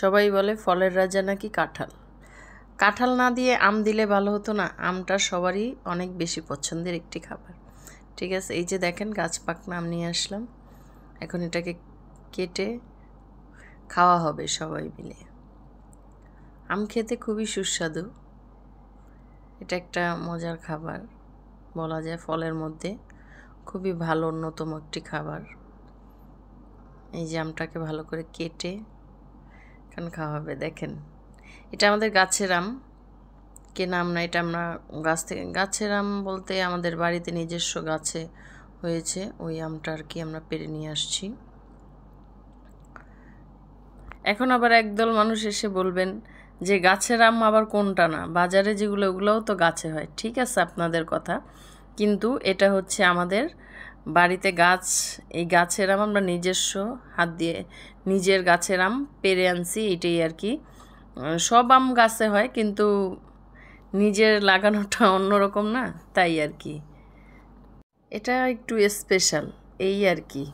সবাই বলে ফলের রাজা নাকি কাঁঠাল কাঁঠাল না দিয়ে আম দিলে ভালো হতো না আমটা সবারই অনেক বেশি পছন্দের একটি খাবার ঠিক আছে এই যে দেখেন গাছ পাকনা আম নিয়ে আসলাম এখন এটাকে কেটে খাওয়া হবে সবাই মিলে আম খেতে খুবই সুস্বাদু এটা একটা মজার খাবার বলা যায় ফলের মধ্যে খুবই ভালো অন্যতম একটি খাবার এই যে আমটাকে ভালো করে কেটে মাখান খাওয়া হবে দেখেন এটা আমাদের গাছের আম কেনা নাম না এটা আমরা গাছ থেকে গাছের আম বলতে আমাদের বাড়িতে নিজস্ব গাছে হয়েছে ওই আমটা আর কি আমরা পেরে নিয়ে আসছি এখন আবার একদল মানুষ এসে বলবেন যে গাছের আম আবার কোনটা না বাজারে যেগুলো ওগুলোও তো গাছে হয় ঠিক আছে আপনাদের কথা কিন্তু এটা হচ্ছে আমাদের বাড়িতে গাছ এই গাছের আম আমরা নিজস্ব হাত দিয়ে নিজের গাছের আম পেরে আনছি এটাই আর কি সব আম গাছে হয় কিন্তু নিজের লাগানোটা অন্যরকম না তাই আর কি এটা একটু স্পেশাল এই আর কি